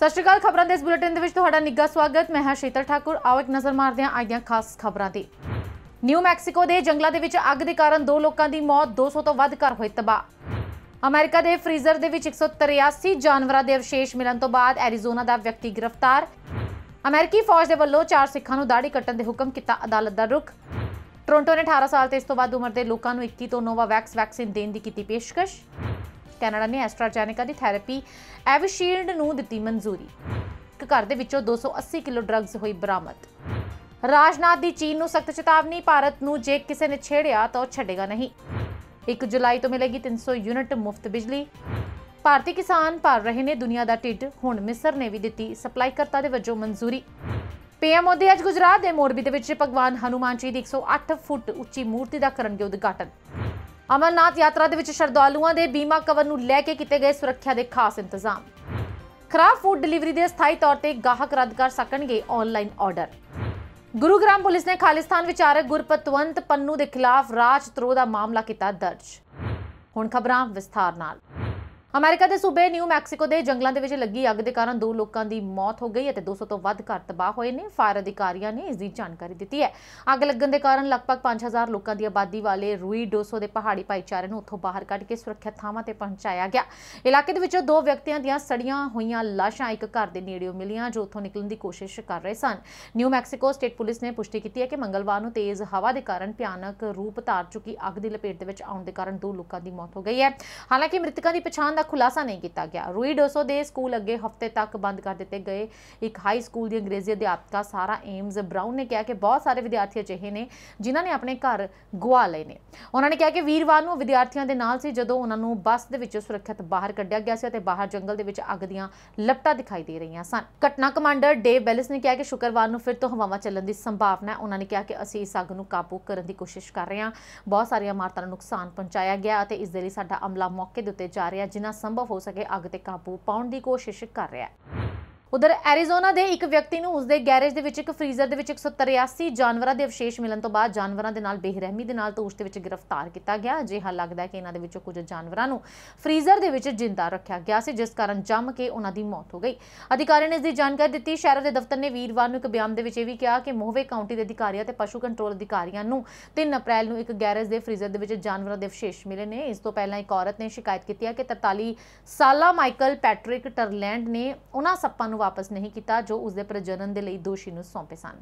ਸਤਿ ਸ਼੍ਰੀ ਅਕਾਲ ਖਬਰਾਂ ਦੇ ਇਸ ਬੁਲੇਟਿਨ ਦੇ ਵਿੱਚ ਤੁਹਾਡਾ ਨਿੱਘਾ ਸਵਾਗਤ ਮੈਂ ਹਾਂ ਸ਼ੀਤਲ ਠਾਕੁਰ ਆਓ ਇੱਕ ਨਜ਼ਰ ਮਾਰਦੇ ਹਾਂ ਅੱਜ ਦੀਆਂ ਖਾਸ ਖਬਰਾਂ ਤੇ ਨਿਊ ਮੈਕਸੀਕੋ ਦੇ ਜੰਗਲਾਂ ਦੇ ਵਿੱਚ ਅੱਗ ਦੇ ਕਾਰਨ ਦੋ ਲੋਕਾਂ ਦੀ ਮੌਤ 200 ਤੋਂ ਵੱਧ ਘਰ ਹੋਏ ਤਬਾਹ ਅਮਰੀਕਾ ਦੇ ਫ੍ਰੀਜ਼ਰ ਦੇ ਵਿੱਚ 183 ਜਾਨਵਰਾਂ ਦੇ ਅਵਸ਼ੇਸ਼ ਮਿਲਣ ਤੋਂ ਬਾਅਦ ਐਰੀਜ਼ੋਨਾ ਦਾ ਵਿਅਕਤੀ ਗ੍ਰਿਫਤਾਰ ਅਮਰੀਕੀ ਫੌਜ ਦੇ ਵੱਲੋਂ ਚਾਰ ਸਿੱਖਾਂ ਨੂੰ ਦਾੜੀ ਕੱਟਣ ਦੇ ਹੁਕਮ ਕੀਤਾ ਅਦਾਲਤ ਦਾ ਰੁਖ ਟੋਰਾਂਟੋ ਨੇ 18 ਸਾਲ ਤੇ ਇਸ ਤੋਂ ਵੱਧ ਉਮਰ ਦੇ ਲੋਕਾਂ ਨੂੰ 21 ਤੋਂ ਨੋਵਾ ਵੈਕਸ ਵੈਕਸੀਨ ਦੇਣ ਦੀ ਕੀਤੀ ਪੇਸ਼ਕਸ਼ ਕੈਨੇਡਾ ਨੇ ਐਸਟ੍ਰਾਜੈਨਿਕਾ ਦੀ ਥੈਰੇਪੀ ਐਵਿਸ਼ੀਲਡ ਨੂੰ ਦਿੱਤੀ ਮਨਜ਼ੂਰੀ ਇੱਕ ਘਰ ਦੇ ਵਿੱਚੋਂ 280 ਕਿਲੋ ਡਰੱਗਸ ਹੋਈ ਬਰਾਮਦ ਰਾਜਨਾਥ ਦੀ ਚੀਨ ਨੂੰ ਸਖਤ ਚੇਤਾਵਨੀ ਭਾਰਤ ਨੂੰ ਜੇ ਕਿਸੇ ਨੇ ਛੇੜਿਆ ਤਾਂ ਉਹ ਛੱਡੇਗਾ ਨਹੀਂ 1 ਜੁਲਾਈ ਤੋਂ ਮਿਲੇਗੀ 300 ਯੂਨਿਟ ਮੁਫਤ ਬਿਜਲੀ ਭਾਰਤੀ ਕਿਸਾਨ ਭਰ ਰਹੇ ਨੇ ਦੁਨੀਆ ਦਾ ਢਿੱਡ ਹੁਣ ਮਿਸਰ ਨੇ ਵੀ ਦਿੱਤੀ ਸਪਲਾਈ ਕਰਤਾ ਦੇ ਵੱਜੋਂ ਮਨਜ਼ੂਰੀ ਪੀਐਮ ਮੋਦੀ ਅੱਜ ਗੁਜਰਾਤ ਦੇ ਮੋਰਬੀ ਦੇ ਵਿੱਚ ਭਗਵਾਨ ਹਨੂਮਾਨ ਜੀ ਦੀ 108 ਫੁੱਟ ਉੱਚੀ ਮੂਰਤੀ ਦਾ ਕਰਨਗੇ ਉਦਘਾਟਨ ਅਮਰਨਾਥ ਯਾਤਰਾ ਦੇ ਵਿੱਚ ਸ਼ਰਧਾਲੂਆਂ ਦੇ ਬੀਮਾ ਕਵਰ ਨੂੰ ਲੈ ਕੇ ਕੀਤੇ ਗਏ ਸੁਰੱਖਿਆ ਦੇ ਖਾਸ ਇੰਤਜ਼ਾਮ ਖਰਾਬ ਫੂਡ ਡਿਲੀਵਰੀ ਦੇ ਸਥਾਈ ਤੌਰ ਤੇ ਗਾਹਕ ਰੱਦ ਕਰ ਸਕਣਗੇ ਆਨਲਾਈਨ ਆਰਡਰ ਗੁਰੂਗ੍ਰਾਮ ਪੁਲਿਸ ਨੇ ਖਾਲਿਸਤਾਨ ਵਿਚਾਰਕ ਗੁਰਪਤਵੰਤ ਪੰਨੂ ਦੇ ਖਿਲਾਫ ਰਾਜ ਤਰੋ ਦਾ ਮਾਮਲਾ ਕੀਤਾ ਦਰਜ ਹੁਣ ਖਬਰਾਂ ਵਿਸਥਾਰ ਨਾਲ ਅਮਰੀਕਾ ਦੇ ਸੂਬੇ ਨਿਊ ਮੈਕਸੀਕੋ ਦੇ ਜੰਗਲਾਂ ਦੇ ਵਿੱਚ ਲੱਗੀ ਅੱਗ ਦੇ ਕਾਰਨ ਦੋ ਲੋਕਾਂ ਦੀ ਮੌਤ ਹੋ ਗਈ ਅਤੇ 200 ਤੋਂ ਵੱਧ ਘਰ ਤਬਾਹ ਹੋਏ ਨੇ ਫਾਇਰ ਅਧਿਕਾਰੀਆਂ ਨੇ ਇਸ ਦੀ ਜਾਣਕਾਰੀ ਦਿੱਤੀ ਹੈ ਅੱਗ ਲੱਗਣ ਦੇ ਕਾਰਨ ਲਗਭਗ 5000 ਲੋਕਾਂ ਦੀ ਆਬਾਦੀ ਵਾਲੇ ਰੂਈ ਡੋਸੋ ਦੇ ਪਹਾੜੀ ਭਾਈਚਾਰੇ ਨੂੰ ਉੱਥੋਂ ਬਾਹਰ ਕੱਢ ਕੇ ਸੁਰੱਖਿਅਤ ਥਾਵਾਂ ਤੇ ਪਹੁੰਚਾਇਆ ਗਿਆ ਇਲਾਕੇ ਦੇ ਵਿੱਚੋਂ ਦੋ ਵਿਅਕਤੀਆਂ ਦੀਆਂ ਸੜੀਆਂ ਹੋਈਆਂ ਲਾਸ਼ਾਂ ਇੱਕ ਘਰ ਦੇ ਨੇੜੇੋਂ ਮਿਲੀਆਂ ਜੋ ਉੱਥੋਂ ਨਿਕਲਣ ਦੀ ਕੋਸ਼ਿਸ਼ ਕਰ ਰਹੇ ਸਨ ਨਿਊ ਮੈਕਸੀਕੋ ਸਟੇਟ ਪੁਲਿਸ ਨੇ ਪੁਸ਼ਟੀ ਕੀਤੀ ਹੈ ਕਿ ਮੰਗਲਵਾਰ ਨੂੰ ਤੇਜ਼ ਹਵਾ ਦੇ ਕਾਰਨ ਭਿਆਨਕ ਰੂਪ ਧਾਰ ਚੁੱਕੀ ਅੱਗ ਦੀ ਲਪੇਟ ਦੇ ਵਿੱਚ ਆਉਣ ਦੇ ਕਾਰਨ ਦੋ ਲੋਕਾਂ ਦੀ ਮੌਤ ਹੋ ਗਈ ਹੈ ਹਾਲਾਂਕਿ ਮ੍ਰਿਤਕਾਂ ਦੀ ਪਛਾਣ ਦਾ ਖੁਲਾਸਾ ਨਹੀਂ ਕੀਤਾ ਗਿਆ ਰੂਈ ਡੋਸੋ ਦੇ ਸਕੂਲ ਅੱਗੇ ਹਫਤੇ ਤੱਕ ਬੰਦ ਕਰ ਦਿੱਤੇ ਗਏ ਇੱਕ ਹਾਈ ਸਕੂਲ ਦੀ ਅੰਗਰੇਜ਼ੀ ਅਧਿਆਪਕਾ ਸਾਰਾ ਏਮਜ਼ ਬ੍ਰਾਊਨ ਨੇ ਕਿਹਾ ਕਿ ਬਹੁਤ ਸਾਰੇ ਵਿਦਿਆਰਥੀ ਅਜਿਹੇ ਨੇ ਜਿਨ੍ਹਾਂ ਨੇ ਆਪਣੇ ਘਰ ਗਵਾ ਲਏ ਨੇ ਉਹਨਾਂ ਨੇ ਕਿਹਾ ਕਿ ਵੀਰਵਾਰ ਨੂੰ ਵਿਦਿਆਰਥੀਆਂ ਦੇ ਨਾਲ ਸੀ ਜਦੋਂ ਉਹਨਾਂ ਨੂੰ ਬੱਸ ਦੇ ਵਿੱਚੋਂ ਸੁਰੱਖਿਅਤ ਬਾਹਰ ਕੱਢਿਆ ਗਿਆ ਸੀ ਅਤੇ ਬਾਹਰ ਜੰਗਲ ਦੇ ਵਿੱਚ ਅੱਗ ਦੀਆਂ ਲਪਟਾਂ ਦਿਖਾਈ ਦੇ ਰਹੀਆਂ ਸਨ ਘਟਨਾ ਕਮਾਂਡਰ ਡੇਵ ਬੈਲਸ ਨੇ ਕਿਹਾ ਕਿ ਸ਼ੁੱਕਰਵਾਰ ਨੂੰ ਫਿਰ ਤੋਂ ਹਵਾਵਾਂ ਚੱਲਣ ਦੀ ਸੰਭਾਵਨਾ ਹੈ ਉਹਨਾਂ ਨੇ ਕਿਹਾ ਕਿ ਅਸੀਂ ਇਸ ਅੱਗ ਨੂੰ ਕਾਬੂ ਕਰਨ ਦੀ ਕੋਸ਼ਿਸ਼ ਕਰ ਰਹੇ ਹਾਂ ਬਹੁਤ ਸਾਰੀਆਂ ਇਮਾਰਤਾਂ ਨੂੰ ਨੁਕਸਾਨ ਪਹੁੰਚਾਇਆ ਗਿਆ ਅਤੇ ਇਸ ਦੇ ਲਈ ਸਾਡਾ ਅਮਲਾ ਮੌਕੇ ਦੇ ਉੱਤੇ ਜਾ ਰਿਹਾ ਜਿਨ੍ਹਾਂ ਜਿੰਨਾ ਸੰਭਵ ਹੋ ਸਕੇ ਅੱਗ ਤੇ ਕਾਬੂ ਪਾਉਣ ਦੀ ਕੋਸ਼ਿਸ਼ ਕਰ ਰਿਹਾ ਹੈ ਉਧਰ ਐਰੀਜ਼ੋਨਾ ਦੇ ਇੱਕ ਵਿਅਕਤੀ ਨੂੰ ਉਸਦੇ ਗੈਰੇਜ ਦੇ ਵਿੱਚ ਇੱਕ ਫ੍ਰੀਜ਼ਰ ਦੇ ਵਿੱਚ 183 ਜਾਨਵਰਾਂ ਦੇ ਅਵਸ਼ੇਸ਼ ਮਿਲਣ ਤੋਂ ਬਾਅਦ ਜਾਨਵਰਾਂ ਦੇ ਨਾਲ ਬੇਰਹਿਮੀ ਦੇ ਨਾਲ ਤੋਸ਼ ਦੇ ਵਿੱਚ ਗ੍ਰਿਫਤਾਰ ਕੀਤਾ ਗਿਆ ਅਜਿਹਾ ਲੱਗਦਾ ਹੈ ਕਿ ਇਹਨਾਂ ਦੇ ਵਿੱਚੋਂ ਕੁਝ ਜਾਨਵਰਾਂ ਨੂੰ ਫ੍ਰੀਜ਼ਰ ਦੇ ਵਿੱਚ ਜਿੰਦਾ ਰੱਖਿਆ ਗਿਆ ਸੀ ਜਿਸ ਕਾਰਨ ਜੰਮ ਕੇ ਉਹਨਾਂ ਦੀ ਮੌਤ ਹੋ ਗਈ ਅਧਿਕਾਰੀ ਨੇ ਇਸ ਦੀ ਜਾਣਕਾਰੀ ਦਿੱਤੀ ਸ਼ਹਿਰ ਦੇ ਦਫ਼ਤਰ ਨੇ ਵੀਰਵਾਰ ਨੂੰ ਇੱਕ ਬਿਆਨ ਦੇ ਵਿੱਚ ਇਹ ਵੀ ਕਿਹਾ ਕਿ ਮੋਹਵੇ ਕਾਉਂਟੀ ਦੇ ਅਧਿਕਾਰੀਆਂ ਤੇ ਪਸ਼ੂ ਕੰਟਰੋਲ ਅਧਿਕਾਰੀਆਂ ਨੂੰ 3 ਅਪ੍ਰੈਲ ਨੂੰ ਇੱਕ ਗੈਰੇਜ ਦੇ ਫ੍ਰੀਜ਼ਰ ਦੇ ਵਿੱਚ ਜਾਨਵਰਾਂ ਦੇ ਅਵਸ਼ੇਸ਼ ਮਿਲੇ ਨੇ ਇਸ ਤੋਂ ਪਹਿਲਾਂ ਇੱਕ ਔਰਤ ਨੇ ਸ਼ਿਕਾਇਤ ਕੀਤੀ ਹੈ ਕਿ 43 ਸਾਲਾ ਮਾਈਕਲ ਪੈਟ੍ਰਿਕ ਟਰਲੈਂਡ ਨੇ ਉਹਨਾਂ ਸੱਪਾਂ ਨੂੰ ਵਾਪਸ ਨਹੀਂ ਕੀਤਾ ਜੋ ਉਸ ਦੇ ਪ੍ਰਜਨਨ ਦੇ ਲਈ ਦੋਸ਼ੀ ਨੂੰ ਸੌਂਪੇ ਸਨ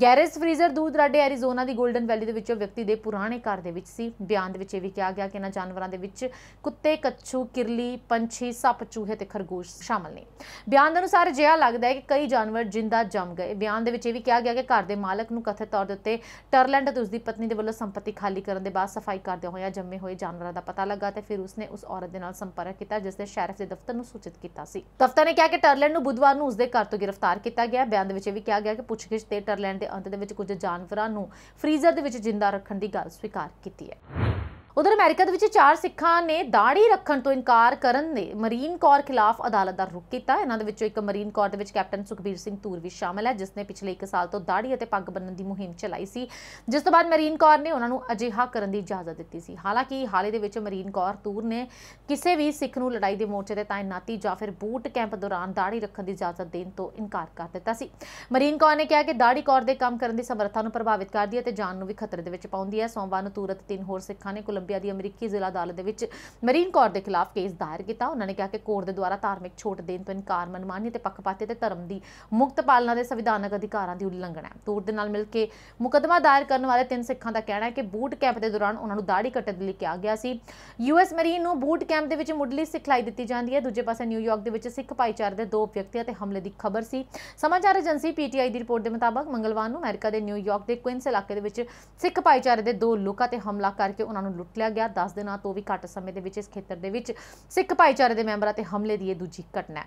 ਗੈਰੇਜ ਫ੍ਰੀਜ਼ਰ ਦੂਰ ਦਰਾਡੇ ਐਰੀਜ਼ੋਨਾ ਦੀ 골ਡਨ ਵੈਲੀ ਦੇ ਵਿੱਚੋਂ ਵਿਅਕਤੀ ਦੇ ਪੁਰਾਣੇ ਘਰ ਦੇ ਵਿੱਚ ਸੀ ਬਿਆਨ ਦੇ ਵਿੱਚ ਇਹ ਵੀ ਕਿਹਾ ਗਿਆ ਕਿ ਇਹਨਾਂ ਜਾਨਵਰਾਂ ਦੇ ਵਿੱਚ ਕੁੱਤੇ ਕੱਛੂ ਕਿਰਲੀ ਪੰਛੀ ਸੱਪ ਚੂਹੇ ਤੇ ਖਰਗੋਸ਼ ਸ਼ਾਮਲ ਨੇ ਬਿਆਨ ਅਨੁਸਾਰ ਜਿਹਾ ਲੱਗਦਾ ਹੈ ਕਿ ਕਈ ਜਾਨਵਰ ਜਿੰਦਾ ਜੰਮ ਗਏ ਬਿਆਨ ਦੇ ਵਿੱਚ ਇਹ ਵੀ ਕਿਹਾ ਗਿਆ ਕਿ ਘਰ ਦੇ ਮਾਲਕ ਨੂੰ ਕਥਿਤ ਤੌਰ ਦੇ ਉੱਤੇ ਟਰਲੈਂਡ ਅਤੇ ਉਸ ਦੀ ਪਤਨੀ ਦੇ ਵੱਲੋਂ ਸੰਪਤੀ ਖਾਲੀ ਕਰਨ ਦੇ ਬਾਅਦ ਸਫਾਈ ਕਰਦੇ ਹੋਇਆ ਜੰਮੇ ਹੋਏ ਜਾਨਵਰਾਂ ਦਾ ਪਤਾ ਲੱਗਾ ਤੇ ਫਿਰ ਉਸਨੇ ਉਸ ਔਰਤ ਦੇ ਨਾਲ ਸੰਪਰਕ ਕੀਤਾ ਜਿਸ ਨੇ ਸ਼ੈਰਫ ਦੇ ਦਫ਼ਤਰ ਨੂੰ ਸੂਚਿਤ ਕੀਤਾ ਸੀ ਦਫ਼ਤਰ ਨੇ ਕਿਹਾ ਕਿ ਟਰਲੈਂਡ ਨੂੰ ਬੁੱਧਵਾਰ ਨੂੰ ਉਸਦੇ ਘਰ ਤੋਂ ਗ੍ਰਿਫਤਾਰ ਕੀਤਾ ਗਿਆ ਬਿਆਨ ਦੇ ਵਿੱਚ ਇਹ ਵੀ ਕਿਹਾ ਗਿਆ ਕਿ ਪੁੱਛਗਿੱਛ ਤੇ ਟਰਲੈਂਡ ਦੇ ਅੰਤ ਦੇ ਵਿੱਚ ਕੁਝ ਜਾਨਵਰਾਂ ਨੂੰ ਫ੍ਰੀਜ਼ਰ ਦੇ ਵਿੱਚ ਜਿੰਦਾ ਰੱਖਣ ਦੀ ਗੱਲ ਸਵੀਕਾਰ ਕੀਤੀ ਹੈ ਉਧਰ ਅਮਰੀਕਾ ਦੇ ਵਿੱਚ ਚਾਰ ਸਿੱਖਾਂ ਨੇ ਦਾੜੀ ਰੱਖਣ ਤੋਂ ਇਨਕਾਰ ਕਰਨ ਦੇ ਮਰੀਨ ਕੋਰ ਖਿਲਾਫ ਅਦਾਲਤ ਦਾ ਰੁਖ ਕੀਤਾ ਇਹਨਾਂ ਦੇ ਵਿੱਚੋਂ ਇੱਕ ਮਰੀਨ ਕੋਰ ਦੇ ਵਿੱਚ ਕੈਪਟਨ ਸੁਖਬੀਰ ਸਿੰਘ ਤੂਰ ਵੀ ਸ਼ਾਮਲ ਹੈ ਜਿਸ ਨੇ ਪਿਛਲੇ 1 ਸਾਲ ਤੋਂ ਦਾੜੀ ਅਤੇ ਪੱਗ ਬੰਨਣ ਦੀ ਮੁਹਿੰਮ ਚਲਾਈ ਸੀ ਜਿਸ ਤੋਂ ਬਾਅਦ ਮਰੀਨ ਕੋਰ ਨੇ ਉਹਨਾਂ ਨੂੰ ਅਜਿਹਾ ਕਰਨ ਦੀ ਇਜਾਜ਼ਤ ਦਿੱਤੀ ਸੀ ਹਾਲਾਂਕਿ ਹਾਲੇ ਦੇ ਵਿੱਚ ਮਰੀਨ ਕੋਰ ਤੂਰ ਨੇ ਕਿਸੇ ਵੀ ਸਿੱਖ ਨੂੰ ਲੜਾਈ ਦੇ ਮੋਰਚੇ ਤੇ ਤਾਇਨਾਤੀ ਜਾਂ ਫਿਰ ਬੂਟ ਕੈਂਪ ਦੌਰਾਨ ਦਾੜੀ ਰੱਖਣ ਦੀ ਇਜਾਜ਼ਤ ਦੇਣ ਤੋਂ ਇਨਕਾਰ ਕਰ ਦਿੱਤਾ ਸੀ ਮਰੀਨ ਕੋਰ ਨੇ ਕਿਹਾ ਕਿ ਦਾੜੀ ਕੋਰ ਦੇ ਕੰਮ ਕਰਨ ਦੀ ਸਮਰੱਥਾ ਨੂੰ ਪ੍ਰਭਾਵਿਤ ਕਰਦੀ ਹੈ ਤੇ ਜਾਨ ਨੂੰ ਵੀ ਖਤਰੇ ਦੇ ਵਿੱਚ ਪਾਉਂਦੀ ਹੈ ਸੋਮਵਾਰ ਨੂੰ ਤੂਰਤ ਤਿੰਨ ਹੋਰ ਸਿੱਖਾਂ ਨੇ ਕੋਲੰਬੀਆ ਕੋਲੰਬੀਆ ਦੀ ਅਮਰੀਕੀ ਜ਼ਿਲ੍ਹਾ ਅਦਾਲਤ ਦੇ ਵਿੱਚ ਮਰੀਨ ਕੋਰ ਦੇ ਖਿਲਾਫ ਕੇਸ ਦਾਇਰ ਕੀਤਾ ਉਹਨਾਂ ਨੇ ਕਿਹਾ ਕਿ ਕੋਰ ਦੇ ਦੁਆਰਾ ਧਾਰਮਿਕ ਛੋਟ ਦੇਣ ਤੋਂ ਇਨਕਾਰ ਮਨਮਾਨੀ ਤੇ ਪੱਖਪਾਤੀ ਤੇ ਧਰਮ ਦੀ ਮੁਕਤ ਪਾਲਣਾ ਦੇ ਸੰਵਿਧਾਨਕ ਅਧਿਕਾਰਾਂ ਦੀ ਉਲੰਘਣਾ ਹੈ ਤੋਰ ਦੇ ਨਾਲ ਮਿਲ ਕੇ ਮੁਕਦਮਾ ਦਾਇਰ ਕਰਨ ਵਾਲੇ ਤਿੰਨ ਸਿੱਖਾਂ ਦਾ ਕਹਿਣਾ ਹੈ ਕਿ ਬੂਟ ਕੈਂਪ ਦੇ ਦੌਰਾਨ ਉਹਨਾਂ ਨੂੰ ਦਾੜੀ ਕੱਟਣ ਲਈ ਕਿਹਾ ਗਿਆ ਸੀ ਯੂਐਸ ਮਰੀਨ ਨੂੰ ਬੂਟ ਕੈਂਪ ਦੇ ਵਿੱਚ ਮੁੱਢਲੀ ਸਿਖਲਾਈ ਦਿੱਤੀ ਜਾਂਦੀ ਹੈ ਦੂਜੇ ਪਾਸੇ ਨਿਊਯਾਰਕ ਦੇ ਵਿੱਚ ਸਿੱਖ ਭਾਈਚਾਰੇ ਦੇ ਦੋ ਵਿਅਕਤੀਆਂ ਤੇ ਹਮਲੇ ਦੀ ਖਬਰ ਸੀ ਸਮਾਚਾਰ ਏਜੰਸੀ ਪੀਟੀਆਈ ਦੀ ਰਿਪੋਰਟ ਦੇ ਮੁਤਾਬਕ ਮੰਗਲਵਾਰ ਨੂੰ ਅਮਰੀਕਾ ਦੇ ਨਿਊਯਾਰਕ ਦੇ ਕੁਇਨਸ ਇਲਾਕੇ ਦੇ ਵਿੱਚ ਸਿੱਖ ਭਾਈਚਾਰੇ ਦੇ ਦੋ ਲੋਕਾਂ ਤੇ ਹਮਲਾ ਕਰਕੇ ਉਹਨਾਂ ਨੂੰ ਲੁੱਟ ਨਿਕਲਿਆ ਗਿਆ 10 ਦਿਨਾਂ ਤੋਂ ਵੀ ਘੱਟ ਸਮੇਂ ਦੇ ਵਿੱਚ ਇਸ ਖੇਤਰ ਦੇ ਵਿੱਚ ਸਿੱਖ ਭਾਈਚਾਰੇ ਦੇ ਮੈਂਬਰਾਂ ਤੇ ਹਮਲੇ ਦੀ ਇਹ ਦੂਜੀ ਘਟਨਾ ਹੈ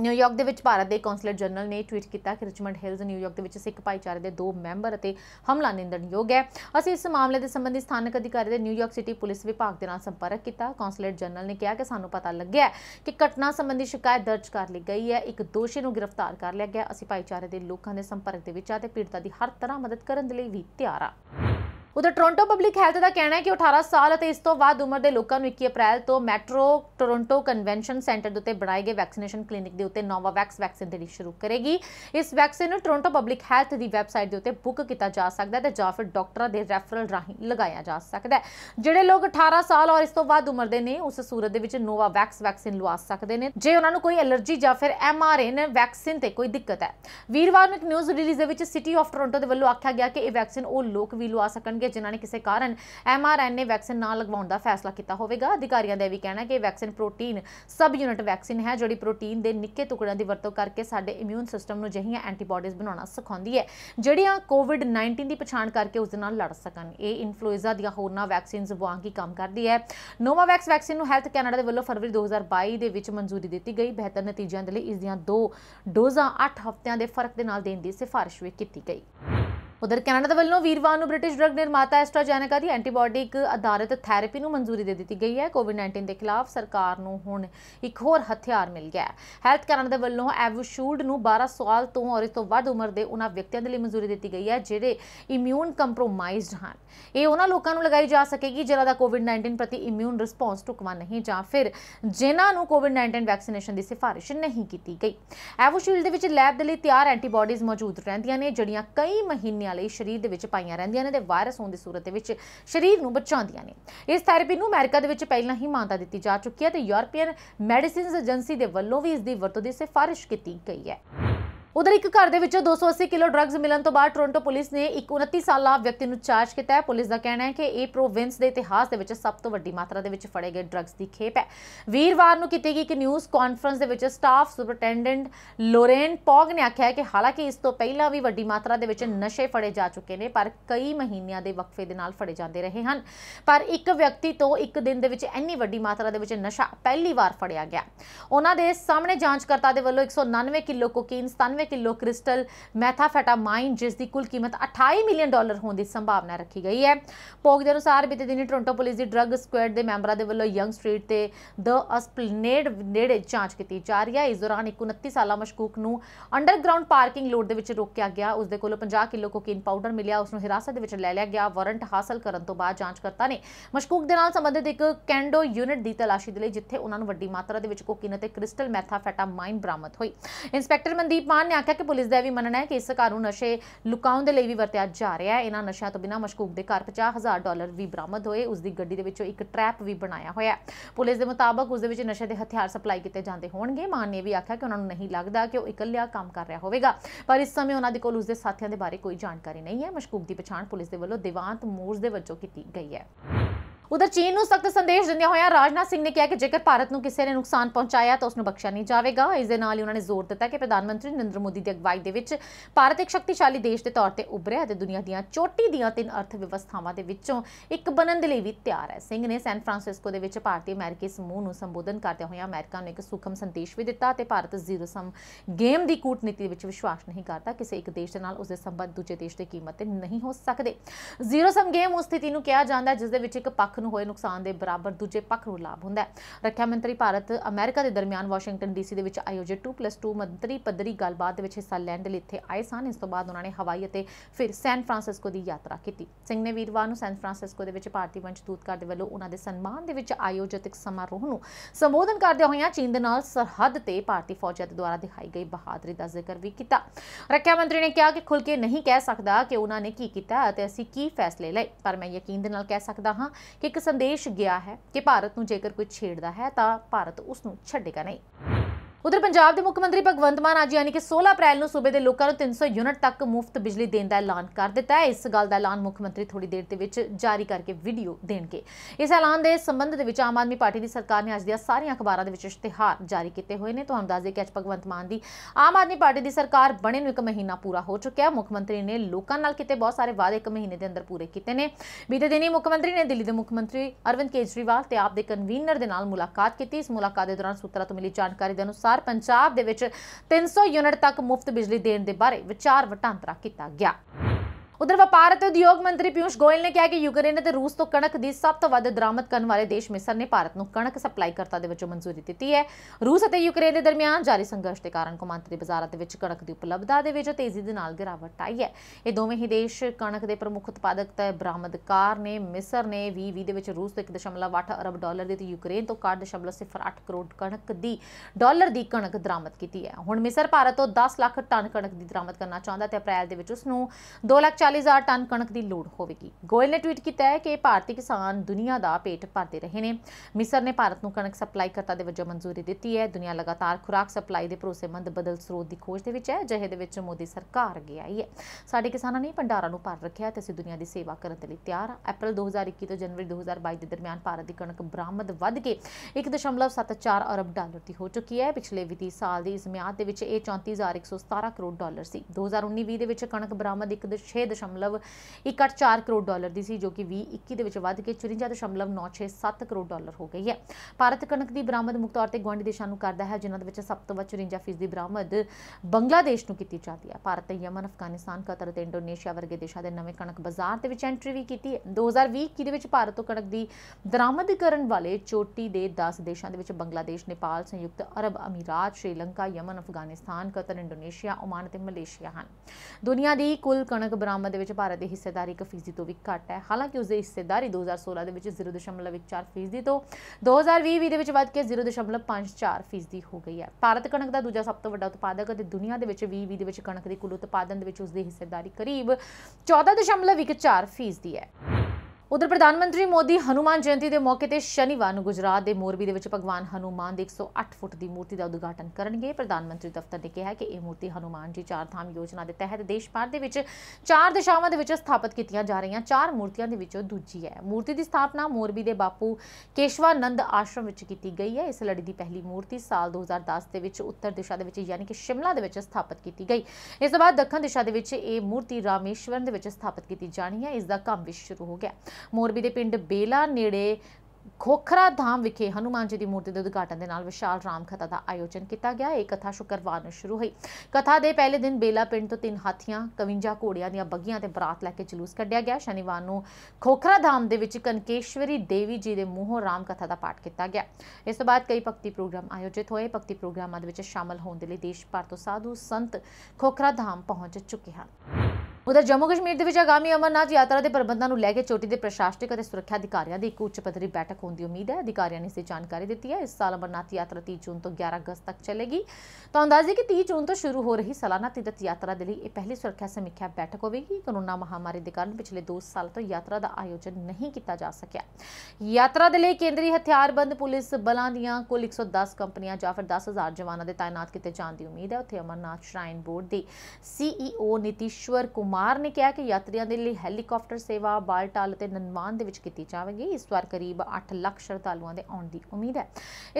ਨਿਊਯਾਰਕ ਦੇ ਵਿੱਚ ਭਾਰਤ ਦੇ ਕੌਂਸਲਰ ਜਨਰਲ ਨੇ ਟਵੀਟ ਕੀਤਾ ਕਿ ਰਿਚਮੰਡ ਹਿਲਸ ਨਿਊਯਾਰਕ ਦੇ ਵਿੱਚ ਸਿੱਖ ਭਾਈਚਾਰੇ ਦੇ ਦੋ ਮੈਂਬਰ ਅਤੇ ਹਮਲਾ ਨਿੰਦਣਯੋਗ ਹੈ ਅਸੀਂ ਇਸ ਮਾਮਲੇ ਦੇ ਸੰਬੰਧੀ ਸਥਾਨਕ ਅਧਿਕਾਰੀ ਦੇ ਨਿਊਯਾਰਕ ਸਿਟੀ ਪੁਲਿਸ ਵਿਭਾਗ ਦੇ ਨਾਲ ਸੰਪਰਕ ਕੀਤਾ ਕੌਂਸਲਰ ਜਨਰਲ ਨੇ ਕਿਹਾ ਕਿ ਸਾਨੂੰ ਪਤਾ ਲੱਗਿਆ ਕਿ ਘਟਨਾ ਸੰਬੰਧੀ ਸ਼ਿਕਾਇਤ ਦਰਜ ਕਰ ਲਈ ਗਈ ਹੈ ਇੱਕ ਦੋਸ਼ੀ ਨੂੰ ਗ੍ਰਿਫਤਾਰ ਕਰ ਲਿਆ ਗਿਆ ਅਸੀਂ ਭਾਈਚਾਰੇ ਦੇ ਲੋਕਾਂ ਦੇ ਸੰਪਰਕ ਦੇ ਵਿੱਚ ਆ ਤੇ ਪੀੜਤਾ ਦੀ ਹਰ ਤਰ੍ਹਾਂ ਮਦਦ ਕਰਨ ਦੇ ਲਈ ਵੀ ਤਿਆਰ ਆ ਉਧਰ ਟੋਰਾਂਟੋ ਪਬਲਿਕ ਹੈਲਥ ਦਾ ਕਹਿਣਾ ਹੈ ਕਿ 18 ਸਾਲ ਅਤੇ ਇਸ ਤੋਂ ਬਾਅਦ ਉਮਰ ਦੇ ਲੋਕਾਂ ਨੂੰ 21 ਅਪ੍ਰੈਲ ਤੋਂ ਮੈਟਰੋ ਟੋਰਾਂਟੋ ਕਨਵੈਨਸ਼ਨ ਸੈਂਟਰ ਦੇ ਉੱਤੇ ਬਣਾਏ ਗਏ ਵੈਕਸੀਨੇਸ਼ਨ ਕਲੀਨਿਕ ਦੇ ਉੱਤੇ ਨੋਵਾਵੈਕਸ ਵੈਕਸੀਨ ਦੇ ਲਈ ਸ਼ੁਰੂ ਕਰੇਗੀ ਇਸ ਵੈਕਸੀਨ ਨੂੰ ਟੋਰਾਂਟੋ ਪਬਲਿਕ ਹੈਲਥ ਦੀ ਵੈਬਸਾਈਟ ਦੇ ਉੱਤੇ ਬੁੱਕ ਕੀਤਾ ਜਾ ਸਕਦਾ ਹੈ ਤੇ ਜਾਂ ਫਿਰ ਡਾਕਟਰਾਂ ਦੇ ਰੈਫਰਲ ਰਾਹੀਂ ਲਗਾਇਆ ਜਾ ਸਕਦਾ ਹੈ ਜਿਹੜੇ ਲੋਕ 18 ਸਾਲ ਔਰ ਇਸ ਤੋਂ ਬਾਅਦ ਉਮਰ ਦੇ ਨੇ ਉਸ ਸੂਰਤ ਦੇ ਵਿੱਚ ਨੋਵਾਵੈਕਸ ਵੈਕਸੀਨ ਲਵਾ ਸਕਦੇ ਨੇ ਜੇ ਉਹਨਾਂ ਨੂੰ ਕੋਈ ਅਲਰਜੀ ਜਾਂ ਫਿਰ ਐਮ ਐਨ ਵੈਕਸੀਨ ਤੇ ਕੋਈ ਦਿੱਕਤ ਹੈ ਵੀਰਵਾਰ ਨੂੰ ਇੱਕ ਨਿਊਜ਼ ਰਿਲੀਜ਼ ਦੇ ਵਿੱਚ ਸਿਟੀ ਆਫ ਟੋਰਾਂਟੋ ਦੇ ਵੱਲੋਂ ਆਖਿਆ ਗਿਆ ਕਿ ਇਹ ਵੈਕਸੀਨ ਉਹ ਲੋਕ ਵੀ ਲਵਾ ਸਕਣ ਹੋਣਗੇ ਜਿਨ੍ਹਾਂ ਨੇ ਕਿਸੇ ਕਾਰਨ M R N A vaccine ਨਾ ਲਗਵਾਉਣ ਦਾ ਫੈਸਲਾ ਕੀਤਾ ਹੋਵੇਗਾ ਅਧਿਕਾਰੀਆਂ ਦਾ ਵੀ ਕਹਿਣਾ ਕਿ vaccine protein subunit vaccine ਹੈ ਜਿਹੜੀ ਪ੍ਰੋਟੀਨ ਦੇ ਨਿੱਕੇ ਟੁਕੜਿਆਂ ਦੀ ਵਰਤੋਂ ਕਰਕੇ ਸਾਡੇ ਇਮਿਊਨ ਸਿਸਟਮ ਨੂੰ ਜਹੀਆਂ ਐਂਟੀਬਾਡੀਜ਼ ਬਣਾਉਣਾ ਸਿਖਾਉਂਦੀ ਹੈ ਜਿਹੜੀਆਂ ਕੋਵਿਡ-19 ਦੀ ਪਛਾਣ ਕਰਕੇ ਉਸ ਨਾਲ ਲੜ ਸਕਣ ਇਹ ਇਨਫਲੂਐਂਜ਼ਾ ਦੀਆਂ ਹੋਰਨਾਂ ਵੈਕਸੀਨਸ ਵਾਂਗ ਹੀ ਕੰਮ ਕਰਦੀ ਹੈ ਨੋਵਾਵੈਕਸ ਵੈਕਸੀਨ ਨੂੰ ਹੈਲਥ ਕੈਨੇਡਾ ਦੇ ਵੱਲੋਂ ਫਰਵਰੀ 2022 ਦੇ ਵਿੱਚ ਮਨਜ਼ੂਰੀ ਦਿੱਤੀ ਗਈ ਬਿਹਤਰ ਨਤੀਜਿਆਂ ਦੇ ਲਈ ਇਸ ਦੀਆਂ ਦੋ ਡੋਜ਼ਾਂ 8 ਹਫ਼ਤਿਆਂ ਦੇ ਫਰਕ ਦੇ ਨਾਲ ਦੇਣ ਦੀ ਸਿਫਾਰਿਸ਼ ਵੀ ਕੀਤੀ ਗਈ ਉਧਰ ਕੈਨੇਡਾ ਦੇ ਵੱਲੋਂ ਵੀਰਵਾਰ ਨੂੰ ਬ੍ਰਿਟਿਸ਼ ਡਰਗ ਨਿਰਮਾਤਾ ਐਸਟ੍ਰਾਜੈਨੇਕਾ ਦੀ ਐਂਟੀਬਾਇਓਟਿਕ ਆਧਾਰਿਤ ਥੈਰੇਪੀ ਨੂੰ ਮਨਜ਼ੂਰੀ ਦੇ ਦਿੱਤੀ ਗਈ ਹੈ ਕੋਵਿਡ-19 ਦੇ ਖਿਲਾਫ ਸਰਕਾਰ ਨੂੰ ਹੁਣ ਇੱਕ ਹੋਰ ਹਥਿਆਰ ਮਿਲ ਗਿਆ ਹੈ ਹੈਲਥ ਕੈਨੇਡਾ ਦੇ ਵੱਲੋਂ ਐਵੂਸ਼ੂਲਡ ਨੂੰ 12 ਸਾਲ ਤੋਂ ਔਰ ਇਸ ਤੋਂ ਵੱਧ ਉਮਰ ਦੇ ਉਹਨਾਂ ਵਿਅਕਤੀਆਂ ਦੇ ਲਈ ਮਨਜ਼ੂਰੀ ਦਿੱਤੀ ਗਈ ਹੈ ਜਿਹੜੇ ਇਮਿਊਨ ਕੰਪਰੋਮਾਈਜ਼ਡ ਹਨ ਇਹ ਉਹਨਾਂ ਲੋਕਾਂ ਨੂੰ ਲਗਾਈ ਜਾ ਸਕੇਗੀ ਜਿਨ੍ਹਾਂ ਦਾ ਕੋਵਿਡ-19 ਪ੍ਰਤੀ ਇਮਿਊਨ ਰਿਸਪੌਂਸ ਢੁਕਵਾਂ ਨਹੀਂ ਜਾਂ ਫਿਰ ਜਿਨ੍ਹਾਂ ਨੂੰ ਕੋਵਿਡ-19 ਵੈਕਸੀਨੇਸ਼ਨ ਦੀ ਸਿਫਾਰਿਸ਼ ਨਹੀਂ ਕੀਤੀ ਗਈ ਐਵੂਸ਼ੂਲਡ ਦੇ ਵਿੱਚ ਲੈਬ ਦੇ ਲਈ ਤਿਆਰ ਐਂਟੀਬਾਡੀਜ਼ ਮੌਜੂਦ ਰਹਿੰਦੀਆਂ ਨੇ ਜਿਹੜੀਆਂ ਕਈ ਮਹੀਨਿਆਂ ਦਵਾਈਆਂ ਲਈ ਸਰੀਰ ਦੇ ਵਿੱਚ ਪਾਈਆਂ ਰਹਿੰਦੀਆਂ ਨੇ ਤੇ ਵਾਇਰਸ ਹੋਣ ਦੀ ਸੂਰਤ ਦੇ ਵਿੱਚ ਸਰੀਰ ਨੂੰ ਬਚਾਉਂਦੀਆਂ ਨੇ ਇਸ ਥੈਰੇਪੀ ਨੂੰ ਅਮਰੀਕਾ ਦੇ ਵਿੱਚ ਪਹਿਲਾਂ ਹੀ ਮਾਨਤਾ ਦਿੱਤੀ ਜਾ ਚੁੱਕੀ ਹੈ ਤੇ ਯੂਰੋਪੀਅਨ ਮੈਡੀਸਿਨਸ ਏਜੰਸੀ ਦੇ ਵੱਲੋਂ ਵੀ ਇਸ ਦੀ ਵਰਤੋਂ ਦੀ ਸਿਫਾਰਿਸ਼ ਕੀਤੀ ਗਈ ਹੈ ਉਧਰ ਇੱਕ ਘਰ ਦੇ ਵਿੱਚੋਂ 280 ਕਿਲੋ ਡਰੱਗਸ ਮਿਲਣ ਤੋਂ ਬਾਅਦ ਟੋਰਾਂਟੋ ਪੁਲਿਸ ਨੇ ਇੱਕ 29 ਸਾਲਾ ਵਿਅਕਤੀ ਨੂੰ ਚਾਰਜ ਕੀਤਾ ਹੈ ਪੁਲਿਸ ਦਾ ਕਹਿਣਾ ਹੈ ਕਿ ਇਹ ਪ੍ਰੋਵਿੰਸ ਦੇ ਇਤਿਹਾਸ ਦੇ ਵਿੱਚ ਸਭ ਤੋਂ ਵੱਡੀ ਮਾਤਰਾ ਦੇ ਵਿੱਚ ਫੜੇ ਗਏ ਡਰੱਗਸ ਦੀ ਖੇਪ ਹੈ ਵੀਰਵਾਰ ਨੂੰ ਕੀਤੀ ਗਈ ਇੱਕ ਨਿਊਜ਼ ਕਾਨਫਰੰਸ ਦੇ ਵਿੱਚ ਸਟਾਫ ਸੁਪਰਟੈਂਡੈਂਟ ਲੋਰੇਨ ਪੌਗ ਨੇ ਆਖਿਆ ਕਿ ਹਾਲਾਂਕਿ ਇਸ ਤੋਂ ਪਹਿਲਾਂ ਵੀ ਵੱਡੀ ਮਾਤਰਾ ਦੇ ਵਿੱਚ ਨਸ਼ੇ ਫੜੇ ਜਾ ਚੁੱਕੇ ਨੇ ਪਰ ਕਈ ਮਹੀਨਿਆਂ ਦੇ ਵਕਫੇ ਦੇ ਨਾਲ ਫੜੇ ਜਾਂਦੇ ਰਹੇ ਹਨ ਪਰ ਇੱਕ ਵਿਅਕਤੀ ਤੋਂ ਇੱਕ ਦਿਨ ਦੇ ਵਿੱਚ ਇੰਨੀ ਵੱਡੀ ਮਾਤਰਾ ਦੇ ਵਿੱਚ ਨਸ਼ਾ ਪਹਿਲੀ ਵਾਰ ਫੜਿਆ ਗਿਆ ਉਹਨਾਂ ਦੇ ਸਾਹਮਣੇ ਜਾਂਚਕਰਤਾ ਦੇ ਵੱਲੋਂ 199 kilo cocaine 97 95 kilo crystal methamphetamine ਜਿਸ ਦੀ ਕੁੱਲ ਕੀਮਤ 28 ਮਿਲੀਅਨ ਡਾਲਰ ਹੋਣ ਦੀ ਸੰਭਾਵਨਾ ਰੱਖੀ ਗਈ ਹੈ ਪੋਗ ਦੇ ਅਨੁਸਾਰ ਬੀਤੇ ਦਿਨੀ ਟੋਰਾਂਟੋ ਪੁਲਿਸ ਦੀ ਡਰੱਗ ਸਕੁਐਡ ਦੇ ਮੈਂਬਰਾਂ ਦੇ ਵੱਲੋਂ ਯੰਗ ਸਟਰੀਟ ਤੇ ਦ ਅਸਪਲਨੇਡ ਨੇੜੇ ਜਾਂਚ ਕੀਤੀ ਜਾ ਰਹੀ ਹੈ ਇਸ ਦੌਰਾਨ 29 ਸਾਲਾ ਮਸ਼ਕੂਕ ਨੂੰ ਅੰਡਰਗਰਾਉਂਡ ਪਾਰਕਿੰਗ ਲੋਟ ਦੇ ਵਿੱਚ ਰੋਕਿਆ ਗਿਆ ਉਸ ਦੇ ਕੋਲੋਂ 50 ਕਿਲੋ ਕੋਕੀਨ ਪਾਊਡਰ ਮਿਲਿਆ ਉਸ ਨੂੰ ਹਿਰਾਸਤ ਦੇ ਵਿੱਚ ਲੈ ਲਿਆ ਗਿਆ ਵਾਰੰਟ ਹਾਸਲ ਕਰਨ ਤੋਂ ਬਾਅਦ ਜਾਂਚਕਰਤਾ ਨੇ ਮਸ਼ਕੂਕ ਦੇ ਨਾਲ ਸੰਬੰਧਿਤ ਇੱਕ ਕੈਂਡੋ ਯੂਨਿਟ ਦੀ ਤਲਾਸ਼ੀ ਦੇ ਲਈ ਜਿੱਥੇ ਉਹਨਾਂ ਨੂੰ ਵੱਡੀ ਮਾਤਰਾ ਦੇ ਵਿੱਚ ਕੋਕੀਨ ਅਤੇ ਕ੍ਰਿਸਟਲ ਮੈਥਾਫੈਟਾਮਾਈਨ ਬਰਾਮਦ ਹੋਈ ਇੰਸਪੈਕਟਰ ਮਨਦੀਪ ਮਾਨ ਨੇ ਆਖਿਆ ਕਿ ਪੁਲਿਸ ਦਾ ਵੀ ਮੰਨਣਾ ਹੈ ਕਿ ਇਸ ਘਰ ਨੂੰ ਨਸ਼ੇ ਲੁਕਾਉਣ ਦੇ ਲਈ ਵੀ ਵਰਤਿਆ ਜਾ ਰਿਹਾ ਹੈ ਇਹਨਾਂ ਨਸ਼ਿਆਂ ਤੋਂ ਬਿਨਾ ਮਸ਼ਕੂਕ ਦੇ ਘਰ 50000 ਡਾਲਰ ਵੀ ਬਰਾਮਦ ਹੋਏ ਉਸ ਦੀ ਗੱਡੀ ਦੇ ਵਿੱਚੋਂ ਇੱਕ ਟਰੈਪ ਵੀ ਬਣਾਇਆ ਹੋਇਆ ਪੁਲਿਸ ਦੇ ਮੁਤਾਬਕ ਉਸ ਦੇ ਵਿੱਚ ਨਸ਼ੇ ਦੇ ਹਥਿਆਰ ਸਪਲਾਈ ਕੀਤੇ ਜਾਂਦੇ ਹੋਣਗੇ ਮਾਨ ਨੇ ਵੀ ਆਖਿਆ ਕਿ ਉਹਨਾਂ ਨੂੰ ਨਹੀਂ ਲੱਗਦਾ ਕਿ ਉਹ ਇਕੱਲਿਆ ਕੰਮ ਕਰ ਰਿਹਾ ਹੋਵੇਗਾ ਪਰ ਇਸ ਸਮੇਂ ਉਹਨਾਂ ਦੇ ਕੋਲ ਉਸ ਦੇ ਸਾਥੀਆਂ ਦੇ ਬਾਰੇ ਕੋਈ ਜਾਣਕਾਰੀ ਨਹੀਂ ਹੈ ਮਸ਼ਕੂਕ ਦੀ ਪਛਾਣ ਪੁਲਿਸ ਦੇ ਵੱਲੋਂ ਦਿਵਾਂਤ ਮੋਰਜ਼ ਦੇ ਵਿੱਚੋਂ ਕੀਤੀ ਗਈ ਹੈ ਉਧਰ ਚੀਨ ਨੂੰ ਸਖਤ ਸੰਦੇਸ਼ ਦਿੰਦਿਆਂ ਹੋਇਆ ਰਾਜਨਾਥ ਸਿੰਘ ਨੇ ਕਿਹਾ ਕਿ ਜੇਕਰ ਭਾਰਤ ਨੂੰ ਕਿਸੇ ਨੇ ਨੁਕਸਾਨ ਪਹੁੰਚਾਇਆ ਤਾਂ ਉਸ ਨੂੰ ਬਖਸ਼ਿਆ ਨਹੀਂ ਜਾਵੇਗਾ ਇਸ ਦੇ ਨਾਲ ਹੀ ਉਹਨਾਂ ਨੇ ਜ਼ੋਰ ਦਿੱਤਾ ਕਿ ਪ੍ਰਧਾਨ ਮੰਤਰੀ ਨਰਿੰਦਰ ਮੋਦੀ ਦੀ ਅਗਵਾਈ ਦੇ ਵਿੱਚ ਭਾਰਤ ਇੱਕ ਸ਼ਕਤੀਸ਼ਾਲੀ ਦੇਸ਼ ਦੇ ਤੌਰ ਤੇ ਉੱਭਰਿਆ ਅਤੇ ਦੁਨੀਆ ਦੀਆਂ ਚੋਟੀ ਦੀਆਂ ਤਿੰਨ ਅਰਥ ਵਿਵਸਥਾਵਾਂ ਦੇ ਵਿੱਚੋਂ ਇੱਕ ਬਣਨ ਦੇ ਲਈ ਵੀ ਤਿਆਰ ਹੈ ਸਿੰਘ ਨੇ ਸੈਨ ਫਰਾਂਸਿਸਕੋ ਦੇ ਵਿੱਚ ਭਾਰਤੀ ਅਮਰੀਕੀ ਸਮੂਹ ਨੂੰ ਸੰਬੋਧਨ ਕਰਦੇ ਹੋਏ ਅਮਰੀਕਾ ਨੂੰ ਇੱਕ ਸੂਖਮ ਸੰਦੇਸ਼ ਵੀ ਦਿੱਤਾ ਤੇ ਭਾਰਤ ਜ਼ੀਰੋ ਸਮ ਗੇਮ ਦੀ ਕੂਟਨੀਤੀ ਵਿੱਚ ਵਿਸ਼ਵਾਸ ਨਹੀਂ ਕਰਦਾ ਕਿਸੇ ਇੱਕ ਦੇਸ਼ ਦੇ ਨਾਲ ਉਸ ਦੇ ਸੰਬੰਧ ਦੂਜੇ ਦੇਸ਼ ਦੀ ਕੀਮਤ ਤੇ ਨਹੀਂ ਹੋ ਸਕਦੇ ਜ਼ੀਰੋ ਸਮ ਗੇਮ ਉਸ ਸਥਿਤੀ ਨੂੰ ਕਿਹਾ ਜਾਂਦਾ ਜਿਸ ਦੇ ਵਿੱਚ ਇੱਕ ਪੱਖ ਨੂੰ ਹੋਏ ਨੁਕਸਾਨ ਦੇ ਬਰਾਬਰ ਦੂਜੇ ਪੱਖ ਨੂੰ ਲਾਭ ਹੁੰਦਾ ਹੈ ਰੱਖਿਆ ਮੰਤਰੀ ਭਾਰਤ ਅਮਰੀਕਾ ਦੇ ਦਰਮਿਆਨ ਵਾਸ਼ਿੰਗਟਨ ਡੀਸੀ ਦੇ ਵਿੱਚ ਆਯੋਜਿਤ 2+2 ਮੰਤਰੀ ਪੱਧਰੀ ਗੱਲਬਾਤ ਦੇ ਵਿੱਚ ਹਿੱਸਾ ਲੈਣ ਦੇ ਲਈ ਇੱਥੇ ਆਏ ਸਨ ਇਸ ਤੋਂ ਬਾਅਦ ਉਹਨਾਂ ਨੇ ਹਵਾਈ ਅਤੇ ਫਿਰ ਸੈਨ ਫਰਾਂਸਿਸਕੋ ਦੀ ਯਾਤਰਾ ਕੀਤੀ ਸਿੰਘ ਨੇ ਵੀਰਵਾਰ ਨੂੰ ਸੈਨ ਫਰਾਂਸਿਸਕੋ ਦੇ ਵਿੱਚ ਭਾਰਤੀ ਵੰਸ਼ ਦੂਤਕਾਰ ਦੇ ਵੱਲੋਂ ਉਹਨਾਂ ਦੇ ਸਨਮਾਨ ਦੇ ਵਿੱਚ ਆਯੋਜਿਤ ਇੱਕ ਸਮਾਰੋਹ ਨੂੰ ਸੰਬੋਧਨ ਕਰਦੇ ਹੋਇਆਂ ਚੀਨ ਦੇ ਨਾਲ ਸਰਹੱਦ ਤੇ ਭਾਰਤੀ ਫੌਜਾਂ ਦੇ ਦੁਆਰਾ ਦਿਖਾਈ ਗਈ ਬਹਾਦਰੀ ਦਾ ਜ਼ਿਕਰ ਵੀ ਕੀਤਾ ਰੱਖਿਆ ਮੰਤਰੀ ਨੇ ਕਿਹਾ ਕਿ ਖੁੱਲ ਕੇ ਨਹੀਂ ਕਹਿ ਸਕਦਾ ਕਿ ਉਹਨਾਂ ਨੇ ਕੀ ਕੀਤਾ ਅਤੇ ਅਸੀਂ ਕੀ ਫੈਸਲੇ ਲਏ ਪਰ ਮੈਂ ਯਕੀਨ ਦੇ ਨਾਲ ਕਹਿ ਸਕਦਾ ਹਾਂ ਕਿ ਇੱਕ ਸੰਦੇਸ਼ ਗਿਆ ਹੈ ਕਿ ਭਾਰਤ ਨੂੰ ਜੇਕਰ ਕੋਈ ਛੇੜਦਾ ਹੈ ਤਾਂ ਭਾਰਤ ਉਸ ਨੂੰ ਛੱਡੇਗਾ ਨਹੀਂ ਉਧਰ ਪੰਜਾਬ ਦੇ ਮੁੱਖ ਮੰਤਰੀ ਭਗਵੰਤ ਮਾਨ ਅੱਜ ਯਾਨੀ ਕਿ 16 ਅਪ੍ਰੈਲ ਨੂੰ ਸੂਬੇ ਦੇ ਲੋਕਾਂ ਨੂੰ 300 ਯੂਨਿਟ ਤੱਕ ਮੁਫਤ ਬਿਜਲੀ ਦੇਣ ਦਾ ਐਲਾਨ ਕਰ ਦਿੱਤਾ ਹੈ ਇਸ ਗੱਲ ਦਾ ਐਲਾਨ ਮੁੱਖ ਮੰਤਰੀ ਥੋੜੀ ਦੇਰ ਦੇ ਵਿੱਚ ਜਾਰੀ ਕਰਕੇ ਵੀਡੀਓ ਦੇਣਗੇ ਇਸ ਐਲਾਨ ਦੇ ਸੰਬੰਧ ਦੇ ਵਿੱਚ ਆਮ ਆਦਮੀ ਪਾਰਟੀ ਦੀ ਸਰਕਾਰ ਨੇ ਅੱਜ ਦੀਆਂ ਸਾਰੀਆਂ ਅਖਬਾਰਾਂ ਦੇ ਵਿੱਚ ਇਸ਼ਤਿਹਾਰ ਜਾਰੀ ਕੀਤੇ ਹੋਏ ਨੇ ਤੁਹਾਨੂੰ ਦੱਸ ਕਿ ਅੱਜ ਭਗਵੰਤ ਮਾਨ ਦੀ ਆਮ ਆਦਮੀ ਪਾਰਟੀ ਦੀ ਸਰਕਾਰ ਬਣੇ ਨੂੰ ਇੱਕ ਮਹੀਨਾ ਪੂਰਾ ਹੋ ਚੁੱਕਿਆ ਮੁੱਖ ਮੰਤਰੀ ਨੇ ਲੋਕਾਂ ਨਾਲ ਕੀਤੇ ਬਹੁਤ ਸਾਰੇ ਵਾਅਦੇ ਇੱਕ ਮਹੀਨੇ ਦੇ ਅੰਦਰ ਪੂਰੇ ਕੀਤੇ ਨੇ ਬੀਤੇ ਦਿਨੀ ਮੁੱਖ ਮੰਤਰੀ ਨੇ ਦਿੱਲੀ ਦੇ ਮੁੱਖ ਮੰਤਰੀ ਅਰਵਿੰਦ ਕੇਜਰੀਵਾਲ ਤੇ ਆਪ ਦੇ ਕਨਵੀਨਰ ਦੇ ਨਾਲ ਮੁਲਾਕਾਤ ਕੀਤੀ ਇਸ ਮੁਲਾਕਾਤ ਦੇ ਦੌਰਾਨ ਸੂਤਰਾਂ ਤੋਂ ਮਿਲੀ ਜਾਣਕਾਰੀ ਦੇ ਅਨੁਸਾਰ ਅਨੁਸਾਰ ਪੰਜਾਬ ਦੇ ਵਿੱਚ 300 ਯੂਨਿਟ ਤੱਕ ਮੁਫਤ ਬਿਜਲੀ ਦੇਣ ਦੇ ਬਾਰੇ ਵਿਚਾਰ ਵਟਾਂਦਰਾ ਕੀਤਾ ਗਿਆ ਉਧਰ ਵਪਾਰ ਅਤੇ ਉਦਯੋਗ ਮੰਤਰੀ ਪਿਊਸ਼ ਗੋਇਲ ਨੇ ਕਿਹਾ ਕਿ ਯੂਕਰੇਨ ਅਤੇ ਰੂਸ ਤੋਂ ਕਣਕ ਦੀ ਸਭ ਤੋਂ ਵੱਧ ਦਰਾਮਦ ਕਰਨ ਵਾਲੇ ਦੇਸ਼ ਮਿਸਰ ਨੇ ਭਾਰਤ ਨੂੰ ਕਣਕ ਸਪਲਾਈ ਕਰਤਾ ਦੇ ਵਿੱਚੋਂ ਮਨਜ਼ੂਰੀ ਦਿੱਤੀ ਹੈ ਰੂਸ ਅਤੇ ਯੂਕਰੇਨ ਦੇ ਦਰਮਿਆਨ ਜਾਰੀ ਸੰਘਰਸ਼ ਦੇ ਕਾਰਨ ਕੌਮਾਂਤਰੀ ਬਾਜ਼ਾਰਾਂ ਦੇ ਵਿੱਚ ਕਣਕ ਦੀ ਉਪਲਬਧਤਾ ਦੇ ਵਿੱਚ ਤੇਜ਼ੀ ਦੇ ਨਾਲ ਗਿਰਾਵਟ ਆਈ ਹੈ ਇਹ ਦੋਵੇਂ ਹੀ ਦੇਸ਼ ਕਣਕ ਦੇ ਪ੍ਰਮੁੱਖ ਉਤਪਾਦਕ ਤੇ ਬਰਾਮਦਕਾਰ ਨੇ ਮਿਸਰ ਨੇ 2020 ਦੇ ਵਿੱਚ ਰੂਸ ਤੋਂ 1.8 ਅਰਬ ਡਾਲਰ ਦੀ ਤੇ ਯੂਕਰੇਨ ਤੋਂ 4.08 ਕਰੋੜ ਕਣਕ ਦੀ ਡਾਲਰ ਦੀ ਕਣਕ ਦਰਾਮਦ ਕੀਤੀ ਹੈ ਹੁਣ ਮਿਸਰ ਭਾਰਤ ਤੋਂ 10 ਲੱਖ ਟਨ ਕਣਕ ਦੀ ਦਰਾਮਦ ਕਰਨਾ ਚਾਹੁੰਦਾ ਤੇ ਅਪ੍ਰੈਲ ਦੇ ਵਿੱਚ ਉਸ ਨੂੰ 2 ਲੱਖ 45000 ਟਨ ਕਣਕ ਦੀ ਲੋੜ ਹੋਵੇਗੀ ਗੋਇਲ ਨੇ ਟਵੀਟ ਕੀਤਾ ਹੈ ਕਿ ਭਾਰਤੀ ਕਿਸਾਨ ਦੁਨੀਆ ਦਾ ਪੇਟ ਭਰਦੇ ਰਹੇ ਨੇ ਮਿਸਰ ਨੇ ਭਾਰਤ ਨੂੰ ਕਣਕ ਸਪਲਾਈ ਕਰਤਾ ਦੇ ਵਜੋਂ ਮਨਜ਼ੂਰੀ ਦਿੱਤੀ ਹੈ ਦੁਨੀਆ ਲਗਾਤਾਰ ਖੁਰਾਕ ਸਪਲਾਈ ਦੇ ਭਰੋਸੇਮੰਦ ਬਦਲ ਸਰੋਤ ਦੀ ਖੋਜ ਦੇ ਵਿੱਚ ਹੈ ਜਿਹੇ ਦੇ ਵਿੱਚ ਮੋਦੀ ਸਰਕਾਰ ਅੱਗੇ ਆਈ ਹੈ ਸਾਡੇ ਕਿਸਾਨਾਂ ਨੇ ਭੰਡਾਰਾਂ ਨੂੰ ਭਰ ਰੱਖਿਆ ਤੇ ਅਸੀਂ ਦੁਨੀਆ ਦੀ ਸੇਵਾ ਕਰਨ ਦੇ ਲਈ ਤਿਆਰ ਹਾਂ April 2021 ਤੋਂ ਜਨਵਰੀ 2022 ਦੇ ਦਰਮਿਆਨ ਭਾਰਤ ਦੀ ਕਣਕ ਬਰਾਮਦ ਵਧ ਕੇ 1.74 ਅਰਬ ਡਾਲਰ ਦੀ ਹੋ ਚੁੱਕੀ ਹੈ ਪਿਛਲੇ ਵਿੱਤੀ ਸਾਲ ਦੀ ਇਸ ਮਿਆਦ ਦੇ ਵਿੱਚ ਇਹ 34117 ਕਰੋੜ ਡਾਲਰ ਸੀ 2019-20 ਦੇ ਵਿੱਚ ਕਣਕ ਬਰਾਮਦ 1.6 1.14 ਕਰੋੜ ਡਾਲਰ ਦੀ ਸੀ ਜੋ ਕਿ 2021 ਦੇ ਵਿੱਚ ਵੱਧ ਕੇ 54.967 ਕਰੋੜ ਡਾਲਰ ਹੋ ਗਈ ਹੈ ਭਾਰਤ ਕਣਕ ਦੀ ਬਰਾਮਦ ਮੁੱਖ ਤੌਰ ਤੇ ਗਵਾਂਢੀ ਦੇਸ਼ਾਂ ਨੂੰ ਕਰਦਾ ਹੈ ਜਿਨ੍ਹਾਂ ਦੇ ਵਿੱਚ ਸਭ ਤੋਂ ਵੱਧ 54% ਦੀ ਬਰਾਮਦ ਬੰਗਲਾਦੇਸ਼ ਨੂੰ ਕੀਤੀ ਜਾਂਦੀ ਹੈ ਭਾਰਤ ਯਮਨ ਅਫਗਾਨਿਸਤਾਨ ਕਤਰ ਤੇ ਇੰਡੋਨੇਸ਼ੀਆ ਵਰਗੇ ਦੇਸ਼ਾਂ ਦੇ ਨਵੇਂ ਕਣਕ ਬਾਜ਼ਾਰ ਦੇ ਵਿੱਚ ਐਂਟਰੀ ਵੀ ਕੀਤੀ ਹੈ 2020 ਦੇ ਵਿੱਚ ਭਾਰਤ ਤੋਂ ਕਣਕ ਦੀ ਦਰਾਮਦ ਕਰਨ ਵਾਲੇ ਚੋਟੀ ਦੇ 10 ਦੇਸ਼ਾਂ ਦੇ ਵਿੱਚ ਬੰਗਲਾਦੇਸ਼ ਨੇਪਾਲ ਸੰਯੁਕਤ ਅਰਬ ਅਮੀਰਾਤ Sri Lanka Yemen Afghanistan Qatar Indonesia Oman ਤੇ ਮਲੇਸ਼ੀਆ ਹਨ ਦੁਨੀਆ ਦੀ ਕੁੱਲ ਕਣਕ ਬਰਾਮਦ ਬਰਾਮਦ ਦੇ ਵਿੱਚ ਭਾਰਤ ਦੀ ਹਿੱਸੇਦਾਰੀ 1% ਤੋਂ ਵੀ ਘੱਟ ਹੈ ਹਾਲਾਂਕਿ ਉਸ ਦੀ ਹਿੱਸੇਦਾਰੀ 2016 ਦੇ ਵਿੱਚ 0.4% ਤੋਂ 2020 ਦੇ ਵਿੱਚ ਵੱਧ ਕੇ 0.54% ਹੋ ਗਈ ਹੈ ਭਾਰਤ ਕਣਕ ਦਾ ਦੂਜਾ ਸਭ ਤੋਂ ਵੱਡਾ ਉਤਪਾਦਕ ਅਤੇ ਦੁਨੀਆ ਦੇ ਵਿੱਚ 2020 ਦੇ ਵਿੱਚ ਕਣਕ ਦੇ ਕੁੱਲ ਉਤਪਾਦਨ ਦੇ ਵਿੱਚ ਉਸ ਦੀ ਹਿੱਸੇਦਾਰੀ ਕਰੀਬ 14.14% ਹੈ ਉਧਰ ਪ੍ਰਧਾਨ ਮੰਤਰੀ ਮੋਦੀ ਹਨੂਮਾਨ ਜਯੰਤੀ ਦੇ ਮੌਕੇ ਤੇ ਸ਼ਨੀਵਾਰ ਨੂੰ ਗੁਜਰਾਤ ਦੇ ਮੋਰਬੀ ਦੇ ਵਿੱਚ ਭਗਵਾਨ ਹਨੂਮਾਨ ਦੀ 108 ਫੁੱਟ ਦੀ ਮੂਰਤੀ ਦਾ ਉਦਘਾਟਨ ਕਰਨਗੇ ਪ੍ਰਧਾਨ ਮੰਤਰੀ ਦਫ਼ਤਰ ਨੇ ਕਿਹਾ ਕਿ ਇਹ ਮੂਰਤੀ ਹਨੂਮਾਨ ਜੀ ਚਾਰ ਧਾਮ ਯੋਜਨਾ ਦੇ ਤਹਿਤ ਦੇਸ਼ ਭਰ ਦੇ ਵਿੱਚ ਚਾਰ ਦਿਸ਼ਾਵਾਂ ਦੇ ਵਿੱਚ ਸਥਾਪਿਤ ਕੀਤੀਆਂ ਜਾ ਰਹੀਆਂ ਚਾਰ ਮੂਰਤੀਆਂ ਦੇ ਵਿੱਚੋਂ ਦੂਜੀ ਹੈ ਮੂਰਤੀ ਦੀ ਸਥਾਪਨਾ ਮੋਰਬੀ ਦੇ ਬਾਪੂ ਕੇਸ਼ਵਾਨੰਦ ਆਸ਼ਰਮ ਵਿੱਚ ਕੀਤੀ ਗਈ ਹੈ ਇਸ ਲੜੀ ਦੀ ਪਹਿਲੀ ਮੂਰਤੀ ਸਾਲ 2010 ਦੇ ਵਿੱਚ ਉੱਤਰ ਦਿਸ਼ਾ ਦੇ ਵਿੱਚ ਯਾਨੀ ਕਿ ਸ਼ਿਮਲਾ ਦੇ ਵਿੱਚ ਸਥਾਪਿਤ ਕੀਤੀ ਗਈ ਇਸ ਤੋਂ ਬਾਅਦ ਦੱਖਣ ਦਿਸ਼ਾ ਦੇ ਵਿੱਚ ਇਹ ਮੂਰਤੀ ਰਾਮੇਸ਼ਵਰਨ ਦੇ ਵਿੱਚ ਸਥਾਪਿਤ ਕੀਤੀ ਜਾਣੀ ਹੈ ਇਸ ਦਾ ਕੰਮ ਵੀ ਸ਼ੁਰੂ ਹੋ ਗਿਆ ਮੋਰਬੀ ਦੇ ਪਿੰਡ ਬੇਲਾ ਨੇੜੇ ਖੋਖਰਾ ਧਾਮ ਵਿਖੇ ਹਨੂਮਾਨ ਜੀ ਦੀ ਮੂਰਤੀ ਦੇ ਉਦਘਾਟਨ ਦੇ ਨਾਲ ਵਿਸ਼ਾਲ ਰਾਮ ਕਥਾ ਦਾ ਆਯੋਜਨ ਕੀਤਾ ਗਿਆ ਇਹ ਕਥਾ ਸ਼ੁੱਕਰਵਾਰ ਨੂੰ ਸ਼ੁਰੂ ਹੋਈ ਕਥਾ ਦੇ ਪਹਿਲੇ ਦਿਨ ਬੇਲਾ ਪਿੰਡ ਤੋਂ ਤਿੰਨ ਹਾਥੀਆਂ 52 ਘੋੜਿਆਂ ਦੀਆਂ ਬੱਗੀਆਂ ਤੇ ਬਰਾਤ ਲੈ ਕੇ ਜਲੂਸ ਕੱਢਿਆ ਗਿਆ ਸ਼ਨੀਵਾਰ ਨੂੰ ਖੋਖਰਾ ਧਾਮ ਦੇ ਵਿੱਚ ਕਨਕੇਸ਼ਵਰੀ ਦੇਵੀ ਜੀ ਦੇ ਮੂੰਹੋਂ ਰਾਮ ਕਥਾ ਦਾ ਪਾਠ ਕੀਤਾ ਗਿਆ ਇਸ ਤੋਂ ਬਾਅਦ ਕਈ ਭਗਤੀ ਪ੍ਰੋਗਰਾਮ ਆਯੋਜਿਤ ਹੋਏ ਭਗਤੀ ਪ੍ਰੋਗਰਾਮਾਂ ਦੇ ਵਿੱਚ ਸ਼ਾਮਲ ਹੋਣ ਦੇ ਲਈ ਦੇਸ਼ ਭਰ ਤੋਂ ਸਾਧੂ ਸੰਤ ਖੋਖਰਾ ਧਾਮ ਪਹੁੰਚ ਚੁੱਕੇ ਹਨ ਉਧਰ ਜੰਮੂ ਕਸ਼ਮੀਰ ਦੇ ਵਿੱਚ ਆਗਾਮੀ ਅਮਰਨਾਥ ਯਾਤਰਾ ਦੇ ਪ੍ਰਬੰਧਾਂ ਨੂੰ ਲੈ ਕੇ ਚੋਟੀ ਦੇ ਪ੍ਰਸ਼ਾਸਨਿਕ ਅਤੇ ਸੁਰੱਖਿਆ ਅਧਿਕਾਰੀਆਂ ਦੀ ਇੱਕ ਉੱਚ ਪੱਧਰੀ ਬੈਠਕ ਹੋਣ ਹੋਣ ਦੀ ਉਮੀਦ ਹੈ ਅਧਿਕਾਰੀਆਂ ਨੇ ਇਸ ਦੀ ਜਾਣਕਾਰੀ ਦਿੱਤੀ ਹੈ ਇਸ ਸਾਲ ਅਮਰਨਾਥ ਯਾਤਰਾ 30 ਜੂਨ ਤੋਂ 11 ਅਗਸਤ ਤੱਕ ਚੱਲੇਗੀ ਤਾਂ ਅੰਦਾਜ਼ੇ ਕਿ 30 ਜੂਨ ਤੋਂ ਸ਼ੁਰੂ ਹੋ ਰਹੀ ਸਾਲਾਨਾ ਤੀਰਥ ਯਾਤਰਾ ਦੇ ਲਈ ਇਹ ਪਹਿਲੀ ਸੁਰੱਖਿਆ ਸਮੀਖਿਆ ਬੈਠਕ ਹੋਵੇਗੀ ਕੋਰੋਨਾ ਮਹਾਮਾਰੀ ਦੇ ਕਾਰਨ ਪਿਛਲੇ 2 ਸਾਲ ਤੋਂ ਯਾਤਰਾ ਦਾ ਆਯੋਜਨ ਨਹੀਂ ਕੀਤਾ ਜਾ ਸਕਿਆ ਯਾਤਰਾ ਦੇ ਲਈ ਕੇਂਦਰੀ ਹਥਿਆਰਬੰਦ ਪੁਲਿਸ ਬਲਾਂ ਦੀਆਂ ਕੁੱਲ 110 ਕੰਪਨੀਆਂ ਜਾਂ ਫਿਰ 10000 ਜਵਾਨਾਂ ਦੇ ਤਾਇਨਾਤ ਕੀਤੇ ਜਾਣ ਦੀ ਉਮੀਦ ਹੈ ਉੱਥੇ ਅਮਰਨਾਥ ਸ਼ਰਾਈਨ ਬੋਰਡ ਦੇ ਸੀਈਓ ਨਿਤੀਸ਼ਵਰ ਕੁਮਾਰ ਨੇ ਕਿਹਾ ਕਿ ਯਾਤਰੀਆਂ ਦੇ ਲਈ ਹੈਲੀਕਾਪਟਰ ਸੇਵਾ ਬਾਲਟਾਲ ਅਤੇ ਨਨਵਾਨ ਦੇ ਵਿੱਚ ਕੀਤੀ ਜਾਵੇਗੀ ਇਸ ਵਾਰ ਕਰੀਬ 8 ਲੱਖ ਸ਼ਰਧਾਲੂਆਂ ਦੇ ਆਉਣ ਦੀ ਉਮੀਦ ਹੈ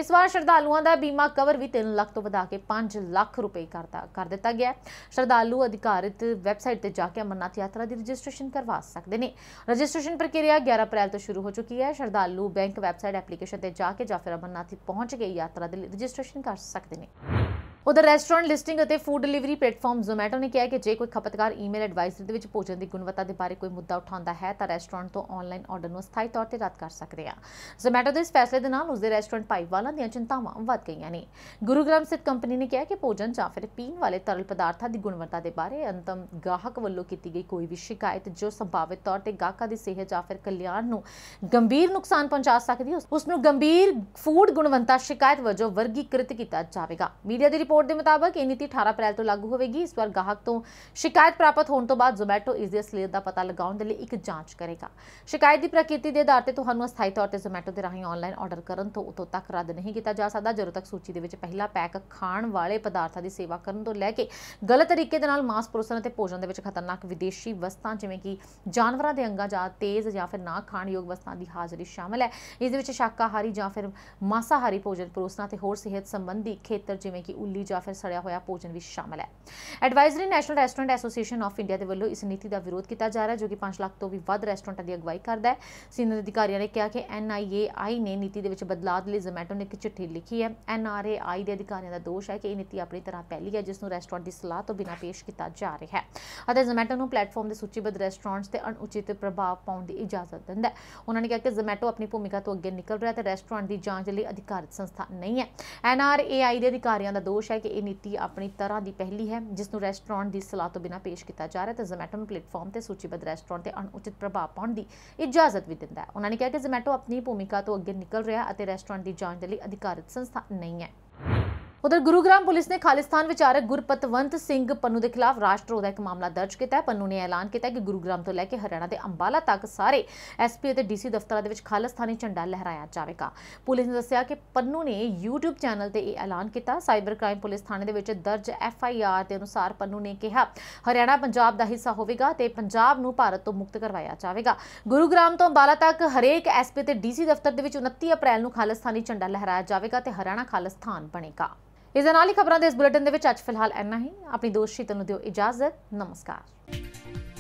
ਇਸ ਵਾਰ ਸ਼ਰਧਾਲੂਆਂ ਦਾ ਬੀਮਾ ਕਵਰ ਵੀ 3 ਲੱਖ ਤੋਂ ਵਧਾ ਕੇ 5 ਲੱਖ ਰੁਪਏ ਕਰਤਾ ਕਰ ਦਿੱਤਾ ਗਿਆ ਸ਼ਰਧਾਲੂ ਅਧਿਕਾਰਿਤ ਵੈਬਸਾਈਟ ਤੇ ਜਾ ਕੇ ਅਮਰਨਾਥ ਯਾਤਰਾ ਦੀ ਰਜਿਸਟ੍ਰੇਸ਼ਨ ਕਰਵਾ ਸਕਦੇ ਨੇ ਰਜਿਸਟ੍ਰੇਸ਼ਨ ਪ੍ਰਕਿਰਿਆ 11 ਅਪ੍ਰੈਲ ਤੋਂ ਸ਼ੁਰੂ ਹੋ ਚੁੱਕੀ ਹੈ ਸ਼ਰਧਾਲੂ ਬੈਂਕ ਵੈਬਸਾਈਟ ਐਪਲੀਕੇਸ਼ਨ ਤੇ ਜਾ ਕੇ ਜਾਂ ਫਿਰ ਅਮਰਨਾਥ ਪਹੁੰਚ ਕੇ ਯਾਤਰਾ ਦੇ ਲਈ ਰਜਿਸਟ੍ਰੇਸ਼ਨ ਕਰ ਸਕਦੇ ਨੇ ਉਧਰ ਰੈਸਟੋਰੈਂਟ ਲਿਸਟਿੰਗ ਅਤੇ ਫੂਡ ਡਿਲੀਵਰੀ ਪਲੇਟਫਾਰਮ Zomato ਨੇ ਕਿਹਾ ਕਿ ਜੇ ਕੋਈ ਖਪਤਕਾਰ ਈਮੇਲ ਐਡਵਾਈਸਰੀ ਦੇ ਵਿੱਚ ਭੋਜਨ ਦੀ ਗੁਣਵੱਤਾ ਦੇ ਬਾਰੇ ਕੋਈ ਮੁੱਦਾ ਉਠਾਉਂਦਾ ਹੈ ਤਾਂ ਰੈਸਟੋਰੈਂਟ ਤੋਂ ਆਨਲਾਈਨ ਆਰਡਰ ਨੂੰ ਸਥਾਈ ਤੌਰ ਤੇ ਰੱਦ ਕਰ ਸਕਦੇ ਆ Zomato ਦੇ ਇਸ ਫੈਸਲੇ ਦੇ ਨਾਲ ਉਸ ਦੇ ਰੈਸਟੋਰੈਂਟ ਭਾਈਵਾਲਾਂ ਦੀਆਂ ਚਿੰਤਾਵਾਂ ਵੱਧ ਗਈਆਂ ਨੇ ਗੁਰੂਗ੍ਰਾਮ ਸਥਿਤ ਕੰਪਨੀ ਨੇ ਕਿਹਾ ਕਿ ਭੋਜਨ ਜਾਂ ਫਿਰ ਪੀਣ ਵਾਲੇ ਤਰਲ ਪਦਾਰਥਾਂ ਦੀ ਗੁਣਵੱਤਾ ਦੇ ਬਾਰੇ ਅੰਤਮ ਗਾਹਕ ਵੱਲੋਂ ਕੀਤੀ ਗਈ ਕੋਈ ਵੀ ਸ਼ਿਕਾਇਤ ਜੋ ਸੰਭਾਵਿਤ ਤੌਰ ਤੇ ਗਾਹਕਾਂ ਦੀ ਸਿਹਤ ਜਾਂ ਫਿਰ ਕਲਿਆਣ ਨੂੰ ਗੰਭੀਰ ਨੁਕਸਾਨ ਪਹੁੰਚਾ ਸਕਦੀ ਉਸ ਨੂੰ ਗੰਭੀਰ ਫੂਡ ਗੁਣਵੱਤਾ ਸ਼ਿਕਾਇਤ ਵਜੋਂ ਵਰਗੀਕ੍ਰਿਤ ਕੀਤਾ ਜਾਵੇਗਾ ਮੀਡੀਆ ਦੀ ਰਿਪੋਰਟ ਦੇ ਮੁਤਾਬਕ ਇਹ ਨੀਤੀ 18 ਅਪ੍ਰੈਲ ਤੋਂ ਲਾਗੂ ਹੋਵੇਗੀ ਇਸ ਵਾਰ ਗਾਹਕ ਤੋਂ ਸ਼ਿਕਾਇਤ ਪ੍ਰਾਪਤ ਹੋਣ ਤੋਂ ਬਾਅਦ Zomato ਇਸ ਦੀ ਅਸਲੀਅਤ ਦਾ ਪਤਾ ਲਗਾਉਣ ਦੇ ਲਈ ਇੱਕ ਜਾਂਚ ਕਰੇਗਾ ਸ਼ਿਕਾਇਤ ਦੀ ਪ੍ਰਕਿਰਤੀ ਦੇ ਆਧਾਰ ਤੇ ਤੁਹਾਨੂੰ ਅਸਥਾਈ ਤੌਰ ਤੇ Zomato ਦੇ ਰਾਹੀਂ ਆਨਲਾਈਨ ਆਰਡਰ ਕਰਨ ਤੋਂ ਉਤੋਂ ਤੱਕ ਰੱਦ ਨਹੀਂ ਕੀਤਾ ਜਾ ਸਕਦਾ ਜਦੋਂ ਤੱਕ ਸੂਚੀ ਦੇ ਵਿੱਚ ਪਹਿਲਾ ਪੈਕ ਖਾਣ ਵਾਲੇ ਪਦਾਰਥਾਂ ਦੀ ਸੇਵਾ ਕਰਨ ਤੋਂ ਲੈ ਕੇ ਗਲਤ ਤਰੀਕੇ ਦੇ ਨਾਲ ਮਾਸ ਪਰੋਸਣ ਅਤੇ ਭੋਜਨ ਦੇ ਵਿੱਚ ਖਤਰਨਾਕ ਵਿਦੇਸ਼ੀ ਵਸਤਾਂ ਜਿਵੇਂ ਕਿ ਜਾਨਵਰਾਂ ਦੇ ਅੰਗਾਂ ਜਾਂ ਤੇਜ਼ ਜਾਂ ਫਿਰ ਨਾ ਖਾਣ ਯੋਗ ਵਸਤਾਂ ਦੀ ਹਾਜ਼ਰੀ ਸ਼ਾਮਲ ਹੈ ਇਸ ਦੇ ਵਿੱਚ ਸ਼ਾਕਾਹਾਰੀ ਜਾਂ ਫਿਰ ਮਾਸਾਹਾਰੀ ਭੋਜਨ ਪਰੋਸਣਾ ਤੇ ਹੋਰ ਸਿਹਤ ਸੰਬੰਧੀ ਖੇਤਰ ਜਿਵੇਂ ਕਿ ਉੱਲੀ ਤਲੀ ਜਾਂ ਫਿਰ ਸੜਿਆ ਹੋਇਆ ਭੋਜਨ ਵੀ ਸ਼ਾਮਲ ਹੈ advisory national restaurant association of India ਦੇ ਵੱਲੋਂ ਇਸ ਨੀਤੀ ਦਾ ਵਿਰੋਧ ਕੀਤਾ ਜਾ ਰਿਹਾ ਜੋ ਕਿ 5 ਲੱਖ ਤੋਂ ਵੀ ਵੱਧ ਰੈਸਟੋਰੈਂਟਾਂ ਦੀ ਅਗਵਾਈ ਕਰਦਾ ਹੈ ਸੀਨੀਅਰ ਅਧਿਕਾਰੀਆਂ ਨੇ ਕਿਹਾ ਕਿ ਐਨਆਈਏਆਈ ਨੇ ਨੀਤੀ ਦੇ ਵਿੱਚ ਬਦਲਾਅ ਲਈ ਜ਼ਮੈਟੋ ਨੇ ਇੱਕ ਚਿੱਠੀ ਲਿਖੀ ਹੈ ਐਨਆਰਏਆਈ ਦੇ ਅਧਿਕਾਰੀਆਂ ਦਾ ਦੋਸ਼ ਹੈ ਕਿ ਇਹ ਨੀਤੀ ਆਪਣੀ ਤਰ੍ਹਾਂ ਪਹਿਲੀ ਹੈ ਜਿਸ ਨੂੰ ਰੈਸਟੋਰੈਂਟ ਦੀ ਸਲਾਹ ਤੋਂ ਬਿਨਾਂ ਪੇਸ਼ ਕੀਤਾ ਜਾ ਰਿਹਾ ਹੈ ਅਤੇ ਜ਼ਮੈਟੋ ਨੂੰ ਪਲੇਟਫਾਰਮ ਦੇ ਸੂਚੀਬੱਧ ਰੈਸਟੋਰੈਂਟਸ ਤੇ ਅਣਉਚਿਤ ਪ੍ਰਭਾਵ ਪਾਉਣ ਦੀ ਇਜਾਜ਼ਤ ਦਿੰਦਾ ਉਹਨਾਂ ਨੇ ਕਿਹਾ ਕਿ ਜ਼ਮੈਟੋ ਆਪਣੀ ਭੂਮਿਕਾ ਤੋਂ ਅੱਗੇ ਨਿਕਲ ਰਿਹਾ ਤੇ ਰੈਸਟੋਰੈਂਟ ਦੀ ਜਾਂਚ ਲਈ ਅਧਿਕਾਰਤ ਸੰਸਥਾ ਨਹੀਂ ਹੈ ਐਨਆਰਏਆਈ ਦੇ ਅਧਿਕਾਰੀਆਂ ਦਾ ਦੋਸ਼ ਹੈ ਕਿ ਇਹ ਨੀਤੀ ਆਪਣੀ ਤਰ੍ਹਾਂ ਦੀ ਪਹਿਲੀ ਹੈ ਜਿਸ ਨੂੰ ਰੈਸਟੋਰੈਂਟ ਦੀ ਸਲਾਹ ਤੋਂ ਬਿਨਾਂ ਪੇਸ਼ ਕੀਤਾ ਜਾ ਰਿਹਾ ਹੈ ਤੇ ਜ਼ੋਮੈਟੋ ਨੂੰ ਪਲੇਟਫਾਰਮ ਤੇ ਸੂਚੀਬੱਧ ਰੈਸਟੋਰੈਂਟ ਤੇ ਅਣਉਚਿਤ ਪ੍ਰਭਾਵ ਪਾਉਣ ਦੀ ਇਜਾਜ਼ਤ ਵੀ ਦਿੰਦਾ ਹੈ ਉਹਨਾਂ ਨੇ ਕਿਹਾ ਕਿ ਜ਼ੋਮੈਟੋ ਆਪਣੀ ਭੂਮਿਕਾ ਤੋਂ ਅੱਗੇ ਨਿਕਲ ਰਿਹਾ ਅਤੇ ਰੈਸਟੋਰੈਂਟ ਦੀ ਜਾਂਚ ਦੇ ਲਈ ਅਧਿਕਾਰਤ ਸੰਸਥਾ ਨਹੀਂ ਹੈ ਉਧਰ ਗੁਰੂਗ੍ਰਾਮ ਪੁਲਿਸ ਨੇ ਖਾਲਿਸਤਾਨ ਵਿਚਾਰਕ ਗੁਰਪਤਵੰਤ ਸਿੰਘ ਪੰਨੂ ਦੇ ਖਿਲਾਫ ਰਾਸ਼ਟਰ ਦਾ ਇੱਕ ਮਾਮਲਾ ਦਰਜ ਕੀਤਾ ਹੈ ਪੰਨੂ ਨੇ ਐਲਾਨ ਕੀਤਾ ਕਿ ਗੁਰੂਗ੍ਰਾਮ ਤੋਂ ਲੈ ਕੇ ਹਰਿਆਣਾ ਦੇ ਅੰਬਾਲਾ ਤੱਕ ਸਾਰੇ ਐਸਪੀ ਅਤੇ ਡੀਸੀ ਦਫ਼ਤਰਾਂ ਦੇ ਵਿੱਚ ਖਾਲਿਸਤਾਨੀ ਝੰਡਾ ਲਹਿਰਾਇਆ ਜਾਵੇਗਾ ਪੁਲਿਸ ਨੇ ਦੱਸਿਆ ਕਿ ਪੰਨੂ ਨੇ YouTube ਚੈਨਲ ਤੇ ਇਹ ਐਲਾਨ ਕੀਤਾ ਸਾਈਬਰ ਕ੍ਰਾਈਮ ਪੁਲਿਸ ਥਾਣੇ ਦੇ ਵਿੱਚ ਦਰਜ ਐਫ ਆਈ ਆਰ ਦੇ ਅਨੁਸਾਰ ਪੰਨੂ ਨੇ ਕਿਹਾ ਹਰਿਆਣਾ ਪੰਜਾਬ ਦਾ ਹਿੱਸਾ ਹੋਵੇਗਾ ਤੇ ਪੰਜਾਬ ਨੂੰ ਭਾਰਤ ਤੋਂ ਮੁਕਤ ਕਰਵਾਇਆ ਜਾਵੇਗਾ ਗੁਰੂਗ੍ਰਾਮ ਤੋਂ ਅੰਬਾਲਾ ਤੱਕ ਹਰੇਕ ਐਸਪੀ ਤੇ ਡੀਸੀ ਦਫ਼ਤਰ ਦੇ ਵਿੱਚ 29 ਅਪ੍ਰੈਲ ਨੂੰ ਖਾਲਿਸਤਾਨੀ ਝੰਡਾ ਲਹਿਰਾਇਆ ਜਾਵੇਗਾ ਤੇ ਹਰਿਆਣਾ ਖਾਲਿਸਤਾਨ ਬਣੇਗਾ ਇਸ ਨਾਲ ਹੀ ਖਬਰਾਂ ਦੇ ਇਸ ਬੁਲੇਟਿਨ ਦੇ ਵਿੱਚ ਅੱਜ ਫਿਲਹਾਲ ਇੰਨਾ ਹੀ ਆਪਣੀ ਦੋਸਤ ਸ਼ੀਤਲ ਨੂੰ ਦਿਓ ਇਜਾਜ਼ਤ ਨਮਸਕਾਰ